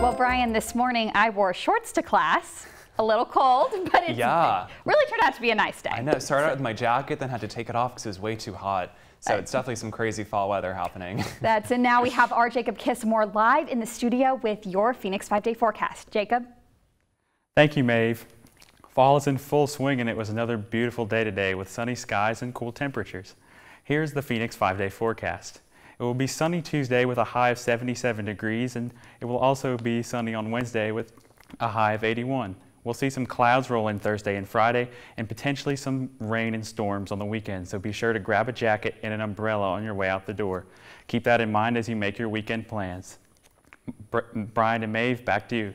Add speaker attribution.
Speaker 1: Well, Brian, this morning I wore shorts to class. A little cold, but it yeah. really turned out to be a nice day. I know.
Speaker 2: Started out with my jacket, then had to take it off because it was way too hot. So it's uh, definitely some crazy fall weather happening.
Speaker 1: That's and now we have our Jacob Kissmore live in the studio with your Phoenix five-day forecast. Jacob.
Speaker 3: Thank you, Maeve. Fall is in full swing and it was another beautiful day today with sunny skies and cool temperatures. Here's the Phoenix five-day forecast. It will be sunny Tuesday with a high of 77 degrees, and it will also be sunny on Wednesday with a high of 81. We'll see some clouds roll in Thursday and Friday, and potentially some rain and storms on the weekend, so be sure to grab a jacket and an umbrella on your way out the door. Keep that in mind as you make your weekend plans. Br Brian and Maeve, back to you.